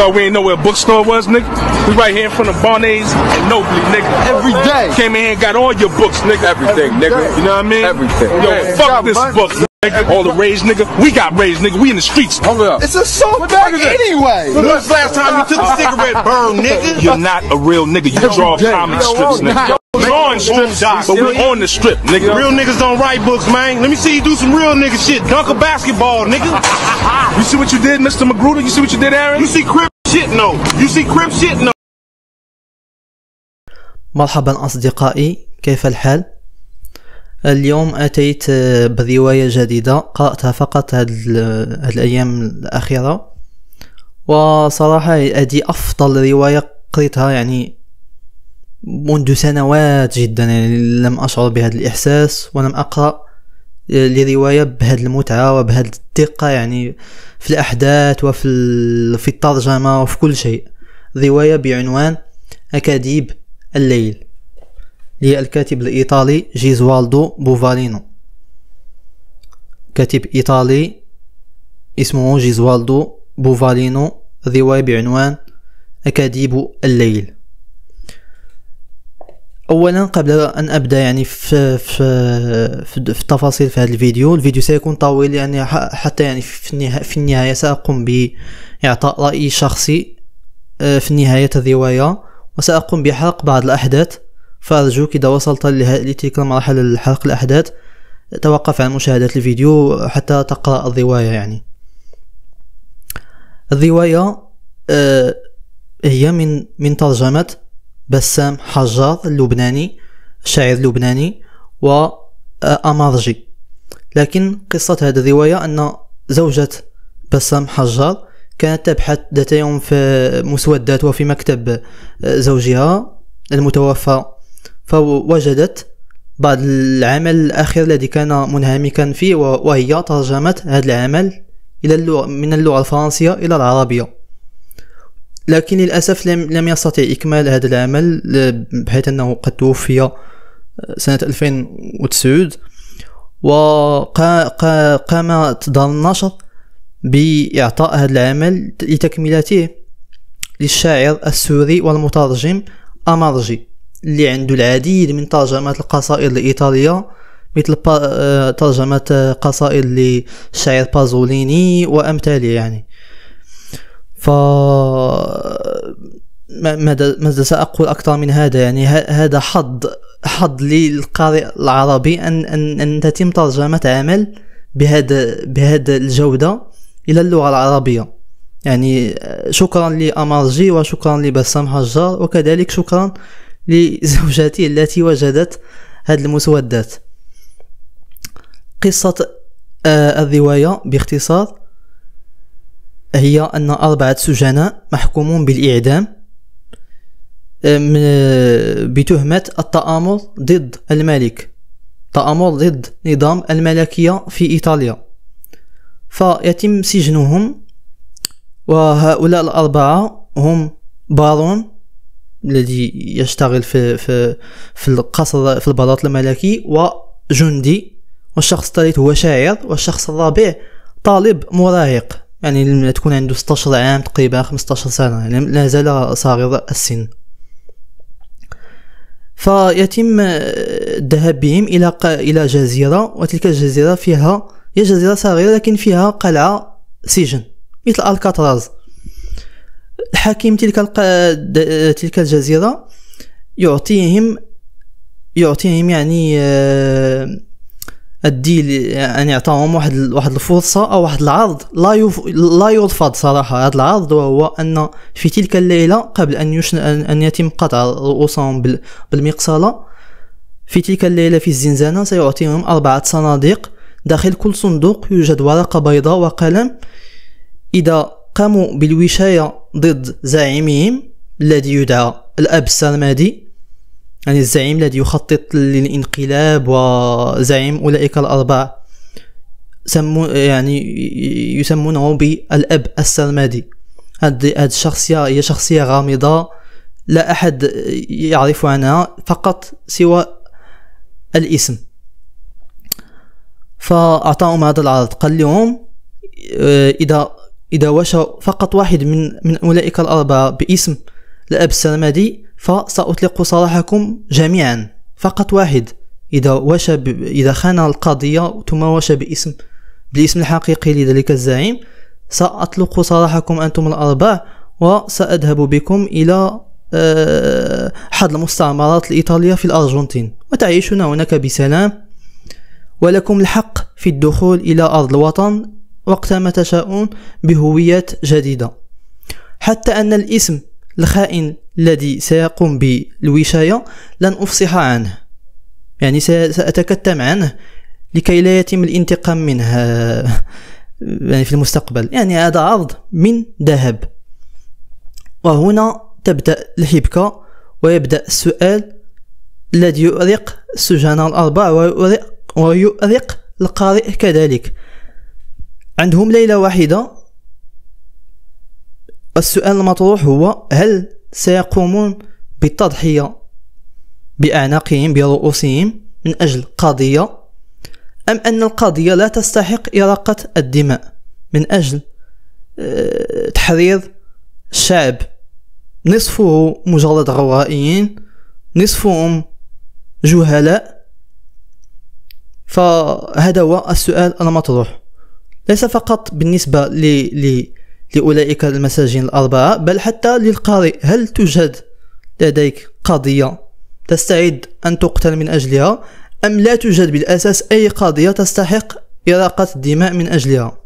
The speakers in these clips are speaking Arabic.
thought we ain't know where a bookstore was, nigga? We right here in front of Barnes and Nobly, nigga. Every day. Came in here and got all your books, nigga. Everything, Every nigga. You know what I mean? Everything. Yo, yeah. fuck this money. book, nigga. All the rage, nigga. We got rage, nigga. We in the streets. Hold up. It's a soap bag anyway. When was last time you took a cigarette burn, nigga? You're not a real nigga. You draw day. comic strips, nigga. Drawing strips, but we on the strip, nigga. Real niggas don't write books, man. Let me see you do some real nigga shit. Dunk a basketball, nigga. you see what you did, Mr. Magruder? You see what you did, Aaron? You see Crip shit no. You see crip shit no. مرحبا أصدقائي كيف الحال؟ اليوم أتيت آه، برواية جديدة قرأتها فقط هاد الأيام الأخيرة وصراحة هذه أفضل رواية قريتها يعني منذ سنوات جدا يعني لم أشعر بهذا الإحساس ولم أقرأ لروايه بهذه المتعه وبهذه الدقه يعني في الاحداث وفي في الترجمه وفي كل شيء روايه بعنوان اكاذيب الليل للكاتب الايطالي جيزوالدو بوفالينو كاتب ايطالي اسمه جيزوالدو بوفالينو روايه بعنوان اكاذيب الليل اولا قبل ان ابدا يعني في في في, في التفاصيل في هذا الفيديو الفيديو سيكون طويل يعني حتى يعني في النهايه, في النهاية ساقوم باعطاء رايي شخصي آه، في نهايه الروايه وساقوم بحرق بعض الاحداث فارجوك اذا وصلت لتلك المرحله لحرق الاحداث توقف عن مشاهده الفيديو حتى تقرا الروايه يعني الروايه آه، هي من من ترجمه بسام حجار اللبناني شاعر لبناني و آه، أمارجي لكن قصة هذه الرواية أن زوجة بسام حجار كانت تبحث ذات يوم في مسودات وفي مكتب آه، زوجها المتوفى فوجدت بعض العمل الأخير الذي كان منهمكا فيه وهي ترجمة هذا العمل إلى من اللغة الفرنسية إلى العربية لكن للأسف لم, لم يستطع إكمال هذا العمل بحيث أنه قد توفي آه، سنة 2009 وقام دار النشر بإعطاء هذا العمل لتكملته للشاعر السوري والمترجم أمرجي اللي عنده العديد من ترجمات القصائد الإيطالية مثل آه، ترجمة قصائد للشاعر بازوليني وأمثاله يعني ف ماذا ماذا ساقول اكثر من هذا يعني هذا حظ حظ للقارئ العربي ان ان ان تتم ترجمه عمل بهذا بهذا الجوده الى اللغه العربيه يعني شكرا لأمارجي وشكرا لبسام حجار وكذلك شكرا لزوجتي التي وجدت هذه المسودات قصة آه، الرواية باختصار هي أن أربعة سجناء محكومون بالإعدام بتهمة التآمر ضد الملك تآمر ضد نظام الملكية في إيطاليا فيتم سجنهم وهؤلاء الأربعة هم بارون الذي يشتغل في في في القصر في البلاط الملكي وجندي والشخص الثالث هو شاعر والشخص الرابع طالب مراهق يعني لما تكون عنده 16 عام تقريبا 15 سنة يعني لا زال صغير السن فيتم الذهاب بهم إلى إلى جزيرة وتلك الجزيرة فيها هي جزيرة صغيرة لكن فيها قلعة سجن مثل الكاتراز حاكم تلك الق... تلك الجزيرة يعطيهم يعطيهم يعني آه، ادي يعني عطاهم واحد واحد الفرصه او واحد العرض لا يف... لا يرفض صراحه هذا العرض وهو ان في تلك الليله قبل ان يشن... ان يتم قطع رؤوسهم بال... بالمقصله في تلك الليله في الزنزانه سيعطيهم اربعه صناديق داخل كل صندوق يوجد ورقه بيضاء وقلم اذا قاموا بالوشايه ضد زعيمهم الذي يدعى الاب السرمادي يعني الزعيم الذي يخطط للانقلاب وزعيم أولئك الأربعة سمو يعني يسمونه بالأب السرمدي هذه الشخصية هي شخصية غامضة لا أحد يعرف عنها فقط سوى الاسم فأعطاهم هذا العرض قال لهم آه، إذا إذا وشى فقط واحد من من أولئك الأربعة باسم الأب السرمدي فسأطلق سراحكم جميعا فقط واحد إذا وشى ب... إذا خان القضية ثم وش باسم بالاسم الحقيقي لذلك الزعيم سأطلق سراحكم أنتم الأربع وسأذهب بكم إلى أحد آه، المستعمرات الإيطالية في الأرجنتين وتعيشون هناك بسلام ولكم الحق في الدخول إلى أرض الوطن وقتما تشاءون بهويات جديدة حتى أن الاسم الخائن الذي سيقوم بالوشاية لن أفصح عنه يعني سأتكتم عنه لكي لا يتم الانتقام منه يعني في المستقبل يعني هذا عرض من ذهب وهنا تبدأ الحبكة ويبدأ السؤال الذي يؤرق السجناء الأربع ويؤرق, ويؤرق القارئ كذلك عندهم ليلة واحدة السؤال المطروح هو هل سيقومون بالتضحية بأعناقهم برؤوسهم من أجل قضية أم أن القضية لا تستحق إراقة الدماء من أجل آه، تحرير الشعب نصفه مجرد غوائيين نصفهم جهلاء فهذا هو السؤال المطروح ليس فقط بالنسبة ل لأولئك المساجين الأربعة بل حتى للقارئ هل توجد لديك قضية تستعد أن تقتل من أجلها أم لا توجد بالأساس أي قضية تستحق إراقة الدماء من أجلها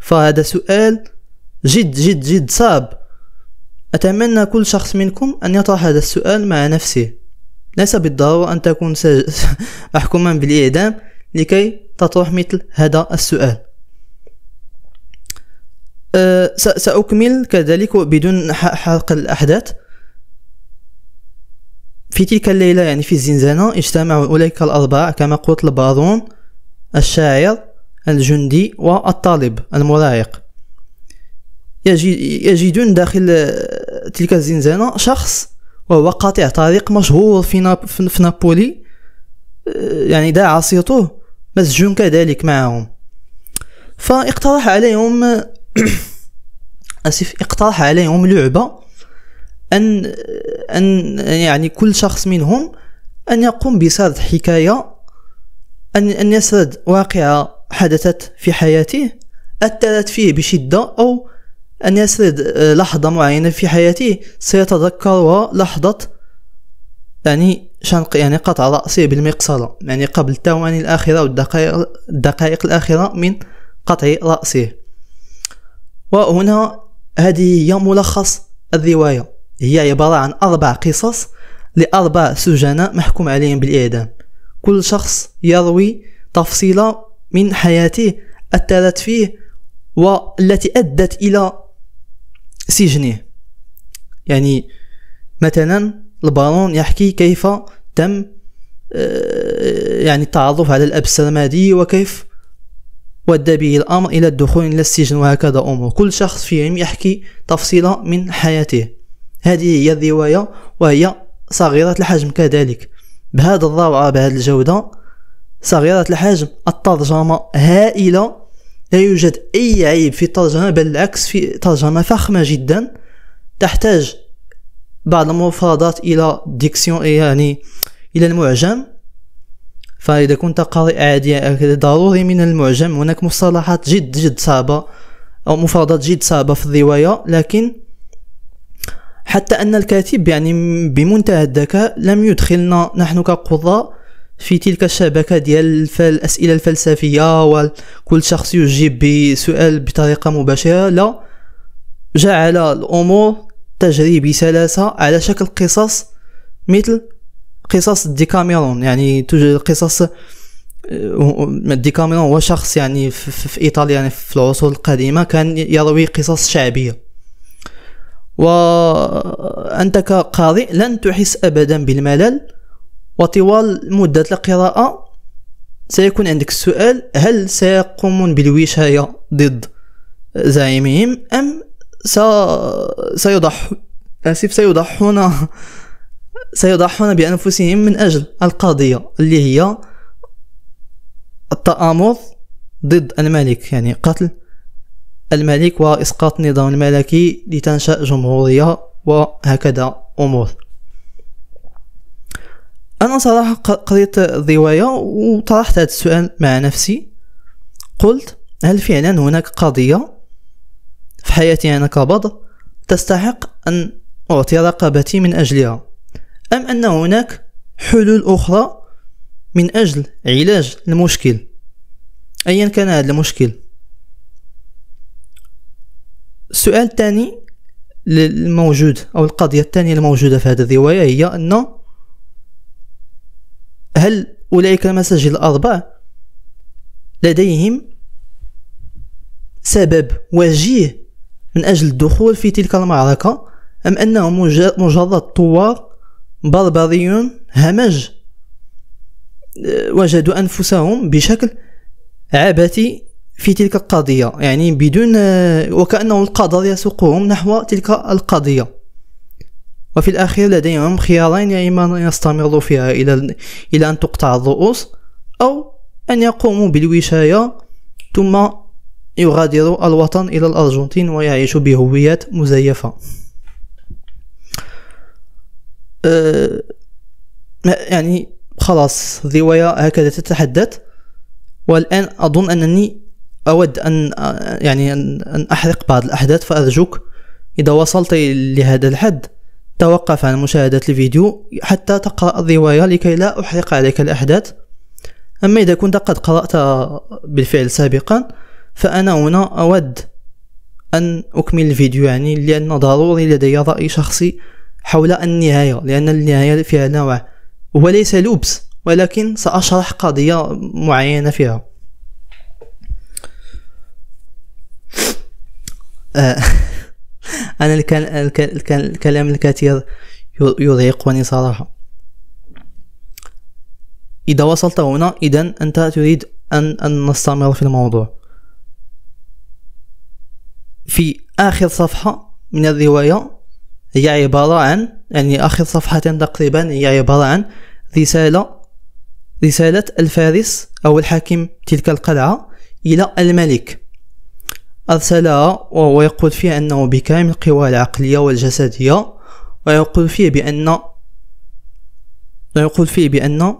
فهذا سؤال جد جد جد صعب أتمنى كل شخص منكم أن يطرح هذا السؤال مع نفسه ليس بالضرورة أن تكون محكوما بالإعدام لكي تطرح مثل هذا السؤال أه، سأكمل كذلك بدون حرق الأحداث في تلك الليلة يعني في الزنزانة اجتمع أولئك الأربعة كما قلت البارون الشاعر الجندي والطالب المراهق يجدون داخل تلك الزنزانة شخص وهو قاطع طريق مشهور في, ناب في نابولي أه، يعني دا صيته مسجون كذلك معهم فاقترح عليهم اسف اقترح عليهم لعبه ان ان يعني كل شخص منهم ان يقوم بسرد حكايه ان ان يسرد واقعه حدثت في حياته اثرت فيه بشده او ان يسرد آه، لحظه معينه في حياته سيتذكرها لحظه يعني شنق يعني قطع رأسه بالمقصلة يعني قبل الثواني الأخيرة والدقائق الدقائق الأخيرة من قطع رأسه وهنا هذه هي ملخص الرواية هي عبارة عن أربع قصص لأربع سجناء محكوم عليهم بالإعدام كل شخص يروي تفصيلة من حياته أثرت فيه والتي أدت إلى سجنه يعني مثلا البارون يحكي كيف تم آه، يعني التعرف على الأب السرمادي وكيف وادى به الأمر إلى الدخول إلى السجن وهكذا أمور كل شخص فيهم يحكي تفصيلة من حياته هذه هي الرواية وهي صغيرة الحجم كذلك بهذا الروعة بهذه الجودة صغيرة الحجم الترجمة هائلة لا يوجد أي عيب في الترجمة بل العكس في ترجمة فخمة جدا تحتاج بعض المفردات إلى ديكسيون يعني إلى المعجم فإذا كنت قارئ عادي هكذا ضروري من المعجم هناك مصطلحات جد جد صعبة أو مفردات جد صعبة في الرواية لكن حتى أن الكاتب يعني بمنتهى الذكاء لم يدخلنا نحن كقضاء في تلك الشبكة ديال الأسئلة الفلسفية وكل شخص يجيب بسؤال بطريقة مباشرة لا جعل الأمور تجري بسلاسة على شكل قصص مثل قصص ديكاميرون يعني توجد قصص آه، ديكاميرون هو شخص يعني في, في ايطاليا يعني في العصور القديمه كان يروي قصص شعبيه وأنت كقارئ لن تحس أبدا بالملل وطوال مدة القراءة سيكون عندك السؤال هل سيقومون بالوشاية ضد زعيمهم أم سيضح آسف سيضحون سيضحون بأنفسهم من أجل القضية اللي هي التآمر ضد الملك يعني قتل الملك وإسقاط النظام الملكي لتنشأ جمهورية وهكذا أمور أنا صراحة قريت الرواية وطرحت هذا السؤال مع نفسي قلت هل فعلا هناك قضية في حياتي أنا كبض تستحق أن أعطي رقبتي من أجلها أم أن هناك حلول أخرى من أجل علاج المشكل أيا كان هذا المشكل السؤال الثاني الموجود أو القضية الثانية الموجودة في هذه الرواية هي أن هل أولئك المساجد الأربع لديهم سبب وجيه من أجل الدخول في تلك المعركة أم أنهم مجرد طوار بربريون همج وجدوا أنفسهم بشكل عبثي في تلك القضية يعني بدون وكأنه القدر يسوقهم نحو تلك القضية وفي الأخير لديهم خيارين يا إما أن يستمروا فيها إلى إلى أن تقطع الرؤوس أو أن يقوموا بالوشاية ثم يغادروا الوطن إلى الأرجنتين ويعيشوا بهويات مزيفة أه يعني خلاص الرواية هكذا تتحدث والآن أظن أنني أود أن يعني أن أحرق بعض الأحداث فأرجوك إذا وصلت لهذا الحد توقف عن مشاهدة الفيديو حتى تقرأ الرواية لكي لا أحرق عليك الأحداث أما إذا كنت قد قرأت بالفعل سابقا فأنا هنا أود أن أكمل الفيديو يعني لأن ضروري لدي رأي شخصي حول النهاية لأن النهاية فيها نوع هو ليس لبس ولكن سأشرح قضية معينة فيها آه، أنا الكلام الكثير يضايقني صراحة إذا وصلت هنا إذا أنت تريد أن, أن نستمر في الموضوع في آخر صفحة من الرواية هي عبارة عن يعني آخر صفحة تقريبا هي عبارة عن رسالة رسالة الفارس أو الحاكم تلك القلعة إلى الملك أرسلها وهو يقول فيها أنه بكامل القوى العقلية والجسدية ويقول فيه بأن ويقول فيه بأن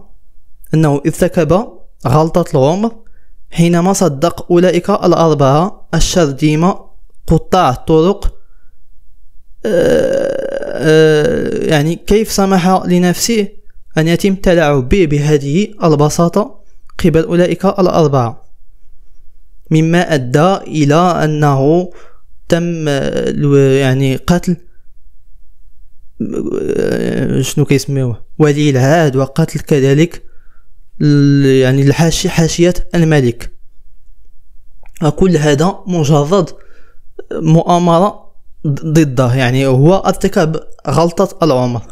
أنه ارتكب غلطة العمر حينما صدق أولئك الأربعة الشرديمة قطاع الطرق آه، آه، يعني كيف سمح لنفسه أن يتم التلاعب به بهذه البساطة قبل أولئك الأربعة مما أدى إلى أنه تم يعني قتل آه، شنو كيسميوه ولي العهد وقتل كذلك يعني الحاشي حاشية الملك وكل هذا مجرد مؤامرة ضده يعني هو ارتكاب غلطة العمر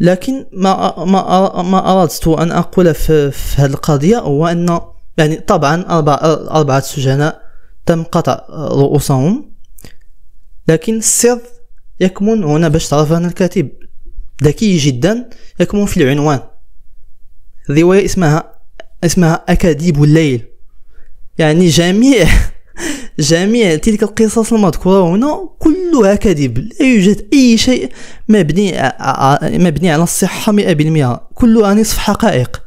لكن ما ما ما اردت ان اقول في, في هذه القضيه هو ان يعني طبعا أربعة, أربعة سجناء تم قطع رؤوسهم لكن السر يكمن هنا باش تعرف أن الكاتب ذكي جدا يكمن في العنوان رواية اسمها اسمها أكاذيب الليل يعني جميع جميع تلك القصص المذكورة هنا كلها كذب لا يوجد أي شيء مبني مبني على الصحة 100% كلها نصف حقائق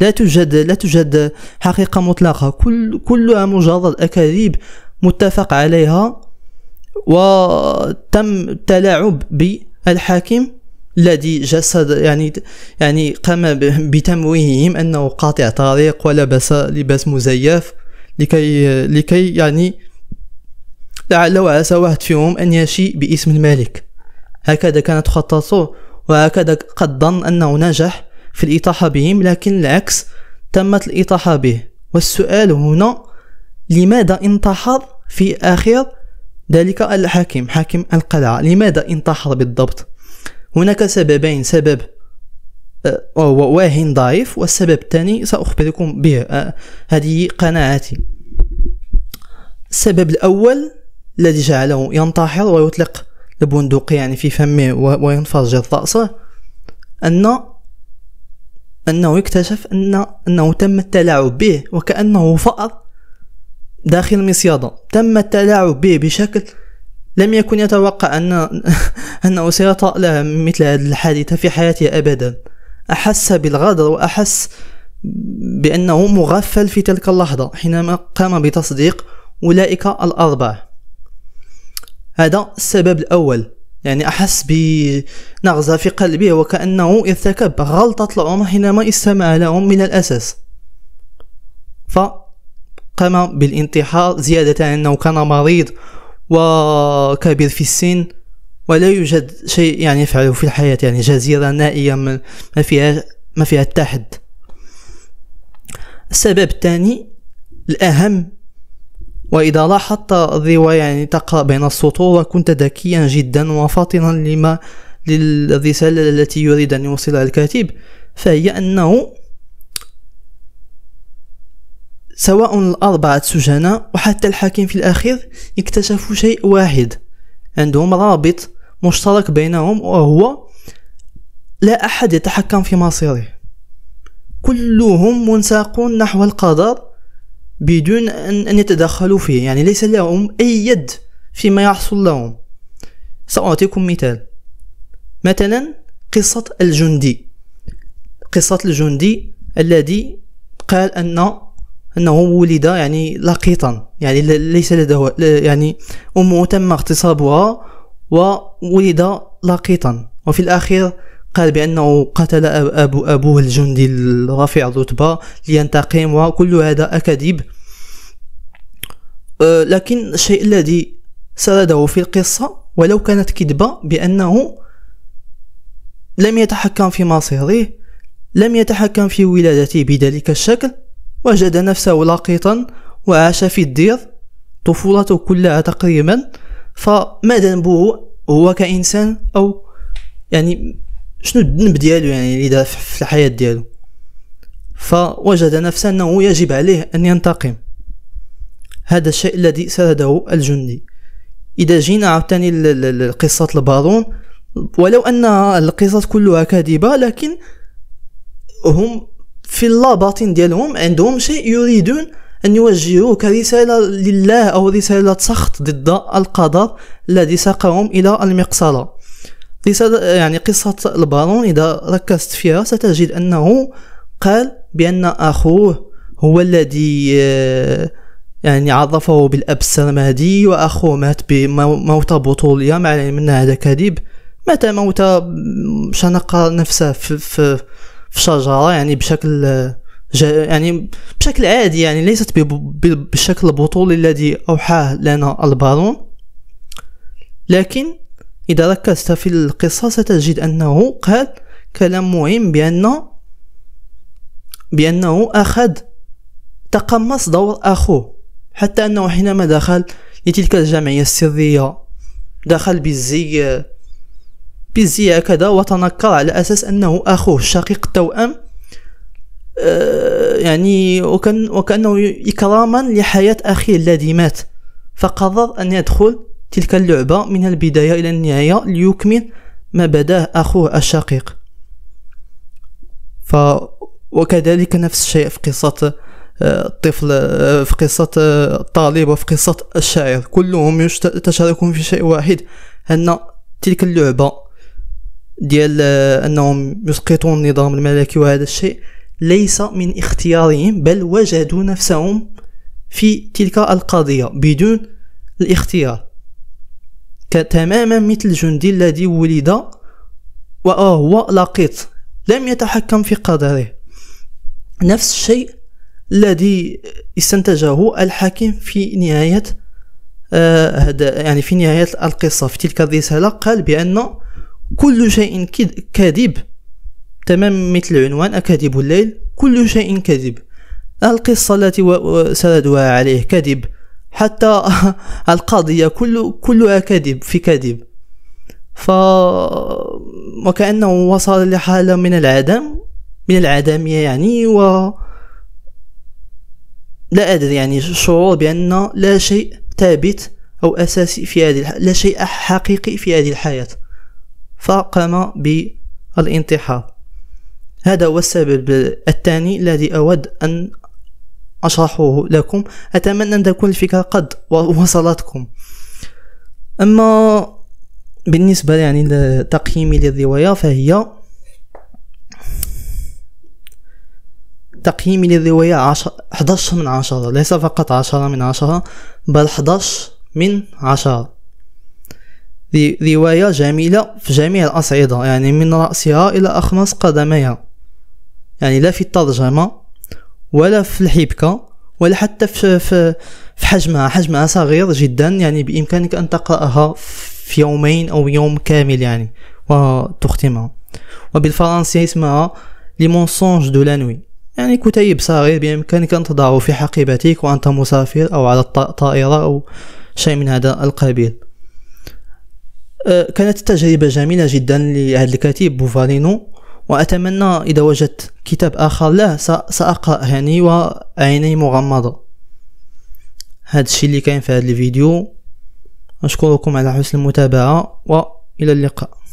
لا توجد لا توجد حقيقة مطلقة كل كلها مجرد أكاذيب متفق عليها وتم التلاعب بالحاكم الذي جسد يعني يعني قام بتمويههم انه قاطع طريق ولبس لباس مزيف لكي لكي يعني لعل وعسى واحد فيهم أن يشيء باسم الملك هكذا كانت خطته وهكذا قد ظن أنه نجح في الإطاحة بهم لكن العكس تمت الإطاحة به والسؤال هنا لماذا انتحر في آخر ذلك الحاكم حاكم القلعة لماذا انتحر بالضبط هناك سببين سبب وهو واهن ضعيف والسبب الثاني سأخبركم به آه، هذه قناعتي السبب الأول الذي جعله ينتحر ويطلق البندق يعني في فمه وينفجر رأسه أن أنه اكتشف أن أنه تم التلاعب به وكأنه فأر داخل مصيادة تم التلاعب به بشكل لم يكن يتوقع أن أنه سيطأ له مثل هذه الحادثة في حياته أبدا أحس بالغدر وأحس بأنه مغفل في تلك اللحظة حينما قام بتصديق أولئك الأربعة هذا السبب الأول يعني أحس بنغزة في قلبه وكأنه ارتكب غلطة العمر حينما استمع لهم من الأساس فقام بالانتحار زيادة أنه كان مريض وكبير في السن ولا يوجد شيء يعني يفعله في الحياة يعني جزيرة نائية ما فيها ما فيها التحد السبب الثاني الأهم وإذا لاحظت الرواية يعني تقرأ بين السطور وكنت ذكيا جدا وفاطنا لما للرسالة التي يريد أن يوصلها الكاتب فهي أنه سواء الأربعة سجناء وحتى الحاكم في الأخير اكتشفوا شيء واحد عندهم رابط مشترك بينهم وهو لا أحد يتحكم في مصيره كلهم منساقون نحو القدر بدون أن يتدخلوا فيه يعني ليس لهم أي يد فيما يحصل لهم سأعطيكم مثال مثلا قصة الجندي قصة الجندي الذي قال أن أنه ولد يعني لقيطا يعني ليس لديه يعني أمه تم اغتصابها وولد لقيطا وفي الأخير قال بأنه قتل أبو أبوه الجندي الرفيع الرتبة لينتقم وكل هذا أكاذيب أه، لكن الشيء الذي سرده في القصة ولو كانت كذبة بأنه لم يتحكم في مصيره لم يتحكم في ولادته بذلك الشكل وجد نفسه لقيطا وعاش في الدير طفولته كلها تقريبا فما ذنبه هو كانسان او يعني شنو الذنب ديالو يعني اللي دار في الحياه ديالو فوجد نفسه انه يجب عليه ان ينتقم هذا الشيء الذي سرده الجندي اذا جينا عاوتاني لقصه البارون ولو ان القصص كلها كاذبه لكن هم في اللا ديالهم عندهم شيء يريدون أن يوجهوا كرسالة لله أو رسالة سخط ضد القدر الذي ساقهم إلى المقصله رسالة يعني قصة البارون إذا ركزت فيها ستجد أنه قال بأن أخوه هو الذي آه، يعني عرفه بالأب السرمادي وأخوه مات بموتى بطولية مع العلم أن هذا كذب مات موتى آه، شنق نفسه في, في, في شجرة يعني بشكل آه، يعني بشكل عادي يعني ليست بالشكل البطولي الذي أوحاه لنا البارون لكن إذا ركزت في القصة ستجد أنه قال كلام مهم بأن بأنه أخذ تقمص دور أخوه حتى أنه حينما دخل لتلك الجمعية السرية دخل بالزي بالزي هكذا وتنكر على أساس أنه أخوه الشقيق التوأم آه، يعني وكان وكأنه إكراما لحياة أخيه الذي مات فقرر أن يدخل تلك اللعبة من البداية إلى النهاية ليكمل ما بداه أخوه الشقيق ف وكذلك نفس الشيء في قصة آه، الطفل آه، في قصة الطالب وفي قصة الشاعر كلهم يتشاركون في شيء واحد أن تلك اللعبة ديال أنهم يسقطون النظام الملكي وهذا الشيء ليس من اختيارهم بل وجدوا نفسهم في تلك القضية بدون الاختيار تماما مثل الجندي الذي ولد وهو لقيط لم يتحكم في قدره نفس الشيء الذي استنتجه الحاكم في نهاية آه يعني في نهاية القصة في تلك الرسالة قال بأن كل شيء كذب تمام مثل العنوان أكاذيب الليل كل شيء كذب القصة التي سردها عليه كذب حتى القضية كل كلها كذب في كذب ف وكأنه وصل لحالة من العدم من العدمية يعني و لا أدري يعني شعور بأن لا شيء ثابت أو أساسي في هذه الح... لا شيء حقيقي في هذه الحياة فقام بالانتحار هذا هو السبب الثاني الذي أود أن أشرحه لكم أتمنى أن تكون الفكرة قد وصلتكم أما بالنسبة يعني لتقييمي للرواية فهي تقييمي للرواية عشر 11 من عشرة ليس فقط عشرة من عشرة بل 11 من عشرة رواية جميلة في جميع الأصعدة يعني من رأسها إلى أخمص قدميها يعني لا في الترجمه ولا في الحبكه ولا حتى في في, في حجمها حجمها صغير جدا يعني بامكانك ان تقراها في يومين او يوم كامل يعني وتختمها وبالفرنسية اسمها لي مونسونج دو لانوي يعني كتيب صغير بإمكانك أن تضعه في حقيبتك وأنت مسافر أو على الطائرة أو شيء من هذا القبيل أه، كانت تجربة جميلة جدا لهذا الكاتب بوفالينو وأتمنى إذا وجدت كتاب آخر له سأقرأ هاني وعيني مغمضة هذا الشيء اللي كاين في هذا الفيديو أشكركم على حسن المتابعة وإلى اللقاء